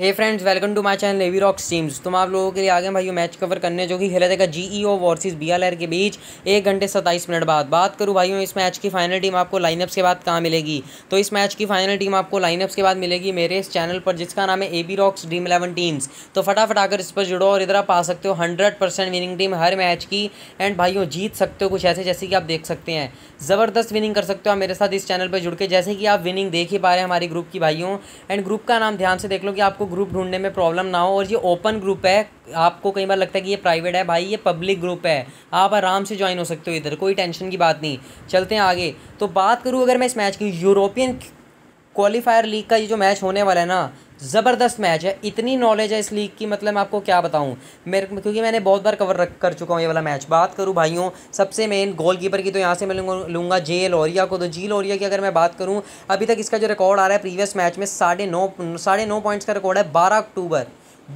hey friends welcome to my channel A V rock teams तुम आप लोगों के लिए आगे भाई मैच कवर करने जो कि खेला जाएगा ई ओ वर्सेस बीएलआर के बीच एक घंटे सत्ताईस मिनट बाद बात करूं भाइयों इस मैच की फाइनल टीम आपको लाइनअप्स के बाद कहाँ मिलेगी तो इस मैच की फाइनल टीम आपको लाइनअप्स के बाद मिलेगी मेरे इस चैनल पर जिसका नाम है A B rocks Dream Eleven teams तो फटाफट आकर इस पर जुड़ो और इधर आप आ सकते हो हंड्रेड विनिंग टीम हर मैच की एंड भाइयों जीत सकते हो कुछ ऐसे जैसे कि आप देख सकते हैं ज़बरदस्त विनिंग कर सकते हो आप मेरे साथ इस चैनल पर जुड़ के जैसे कि आप विनिंग देख ही पा रहे हैं हमारे ग्रुप की भाइयों एंड ग्रुप का नाम ध्यान से देख लो कि आपको आपको ग्रुप ढूंढने में प्रॉब्लम ना हो और ये ओपन ग्रुप है आपको कई बार लगता है कि ये प्राइवेट है भाई ये पब्लिक ग्रुप है आप आराम से ज्वाइन हो सकते हो इधर कोई टेंशन की बात नहीं चलते हैं आगे तो बात करूँ अगर मैं इस मैच की यूरोपियन क्वालिफायर लीग का ये जो मैच होने वाला है ना ज़बरदस्त मैच है इतनी नॉलेज है इस लीग की मतलब मैं आपको क्या बताऊं मेरे क्योंकि मैंने बहुत बार कवर रख कर चुका हूं ये वाला मैच बात करूं भाइयों सबसे मेन गोलकीपर की तो यहाँ से मैं लूंगा लूँगा जे लोरिया को तो जी लोरिया की अगर मैं बात करूँ अभी तक इसका जो रिकॉर्ड आ रहा है प्रीवियस मैच में साढ़े नौ साढ़े नौ पॉइंट्स का रिकॉर्ड है बारह अक्टूबर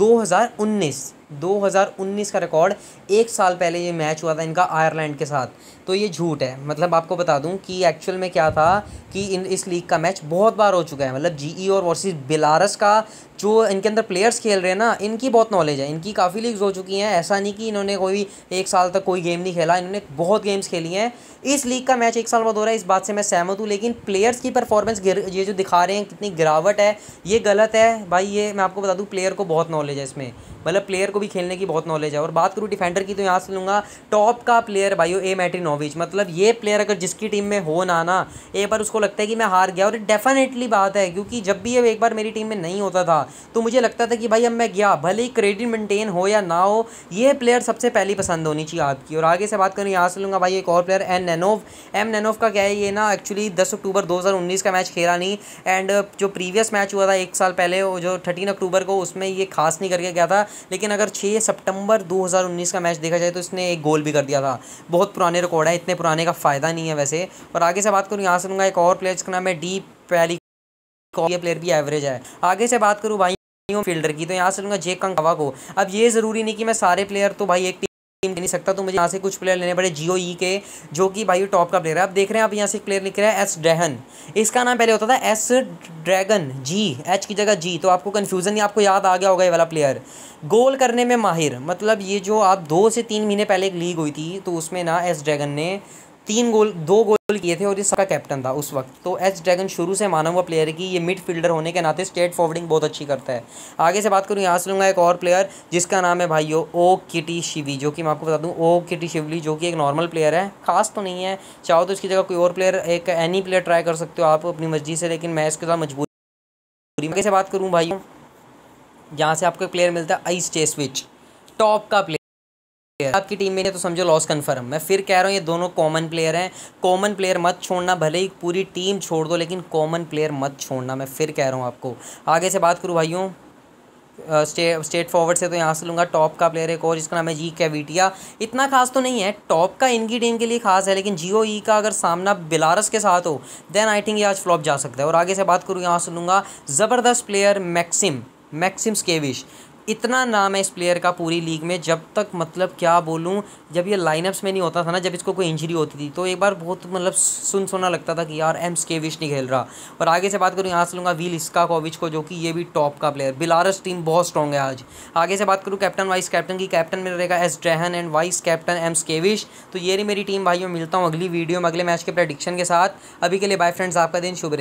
दो हज़ार उन्नीस 2019 का रिकॉर्ड एक साल पहले ये मैच हुआ था इनका आयरलैंड के साथ तो ये झूठ है मतलब आपको बता दूं कि एक्चुअल में क्या था कि इन इस लीग का मैच बहुत बार हो चुका है मतलब जीई e और वर्सेस बिलारस का जो इनके अंदर प्लेयर्स खेल रहे हैं ना इनकी बहुत नॉलेज है इनकी काफ़ी लीग्स हो चुकी हैं ऐसा नहीं कि इन्होंने कोई एक साल तक कोई गेम नहीं खेला इन्होंने बहुत गेम्स खेली हैं इस लीग का मैच एक साल बाद हो रहा है इस बात से मैं सहमत हूँ लेकिन प्लेयर्स की परफॉर्मेंस ये जो दिखा रहे हैं कितनी गिरावट है ये गलत है भाई ये मैं आपको बता दूँ प्लेयर को बहुत नॉलेज है इसमें मतलब प्लेयर को भी खेलने की बहुत नॉलेज है और बात करूँ डिफेंडर की तो यहाँ से लूँगा टॉप का प्लेयर भाई ए मैट्रिनोविच मतलब ये प्लेयर अगर जिसकी टीम में हो ना ना एक बार उसको लगता है कि मैं हार गया और डेफिनेटली बात है क्योंकि जब भी ये एक बार मेरी टीम में नहीं होता था तो मुझे लगता था कि भाई अब मैं गया भले ही क्रेडिट मेंटेन हो या ना हो ये प्लेयर सबसे पहली पसंद होनी चाहिए आपकी और आगे से बात करें यहाँ से लूँगा भाई एक और player N Nanov M Nanov का क्या है ये ना एक्चुअली दस अक्टूबर दो का मैच खेला नहीं एंड जो प्रीवियस मैच हुआ था एक साल पहले जो थर्टीन अक्टूबर को उसमें ये खास नहीं करके गया था लेकिन अगर छः सितंबर 2019 का मैच देखा जाए तो इसने एक गोल भी कर दिया था बहुत पुराने रिकॉर्ड है इतने पुराने का फ़ायदा नहीं है वैसे और आगे से बात करूँ यहाँ से लूँगा एक और प्लेयर जिसका नाम है डी पैली कॉपी प्लेयर भी एवरेज है आगे से बात करूँ भाई फील्डर की तो यहाँ से लूंगा जेक कंगवा को अब ये ज़रूरी नहीं कि मैं सारे प्लेयर तो भाई एक टीम नहीं सकता तो मुझे यहाँ से कुछ प्लेयर लेने पड़े जियो ई e के जो कि भाई टॉप का प्लेयर है अब देख रहे हैं आप यहाँ से एक प्लेयर लिख रहे हैं एस ड्रैहन इसका नाम पहले होता था एस ड्रैगन जी एच की जगह जी तो आपको कन्फ्यूज़न नहीं आपको याद आ गया होगा ये वाला प्लेयर गोल करने में माहिर मतलब ये जो आप दो से तीन महीने पहले एक लीग हुई थी तो उसमें ना एस ड्रैगन ने तीन गोल दो गोल किए थे और ये सबका कैप्टन था उस वक्त तो एच ड्रैगन शुरू से माना हुआ प्लेयर है कि ये मिड फील्डर होने के नाते स्टेट फॉरवर्डिंग बहुत अच्छी करता है आगे से बात करूँ यहाँ से लूँगा एक और प्लेयर जिसका नाम है भाइयों ओ किटी शिवी जो कि मैं आपको बता दूँ ओ किटी शिवली जो कि एक नॉर्मल प्लेयर है खास तो नहीं है चाहो तो उसकी जगह कोई और प्लेयर एक एनी प्लेयर ट्राई कर सकते हो आप अपनी मर्जी से लेकिन मैं इसके साथ मजबूरी आगे से बात करूँ भाई यहाँ से आपको एक प्लेयर मिलता है आइस चेस्विच टॉप का प्लेयर प्लेयर आपकी टीम में तो समझो लॉस कन्फर्म मैं फिर कह रहा हूँ ये दोनों कॉमन प्लेयर हैं कॉमन प्लेयर मत छोड़ना भले ही पूरी टीम छोड़ दो लेकिन कॉमन प्लेयर मत छोड़ना मैं फिर कह रहा हूँ आपको आगे से बात करूँ भाइयों स्टे, स्टेट फॉरवर्ड से तो यहाँ से लूँगा टॉप का प्लेयर एक और जिसका नाम है जी कैविटिया इतना खास तो नहीं है टॉप का इनकी टीम के लिए खास है लेकिन जियो ई e का अगर सामना बिलारस के साथ हो देन आई थिंक ये आज फ्लॉप जा सकता है और आगे से बात करूँ यहाँ से लूँगा ज़बरदस्त प्लेयर मैक्सिम मैक्सिम स्केविश इतना नाम है इस प्लेयर का पूरी लीग में जब तक मतलब क्या बोलूँ जब ये लाइनअप्स में नहीं होता था ना जब इसको कोई इंजरी होती थी तो एक बार बहुत मतलब सुन सोना लगता था कि यार एम स्केविश नहीं खेल रहा और आगे से बात करूँ यहाँ से लूँगा वील इसका कोविच को जो कि ये भी टॉप का प्लेयर बिलारस टीम बहुत स्ट्रॉग है आज आगे से बात करूँ कैप्टन वाइस कैप्टन की कैप्टन में रहेगा एस ड्रहन एंड वाइस कैप्टन एम स्केविश तो ये मेरी टीम भाइयों मिलता हूँ अगली वीडियो में अगले मैच के प्रडिक्शन के साथ अभी के लिए बाय फ्रेंड्स आपका दिन शुभ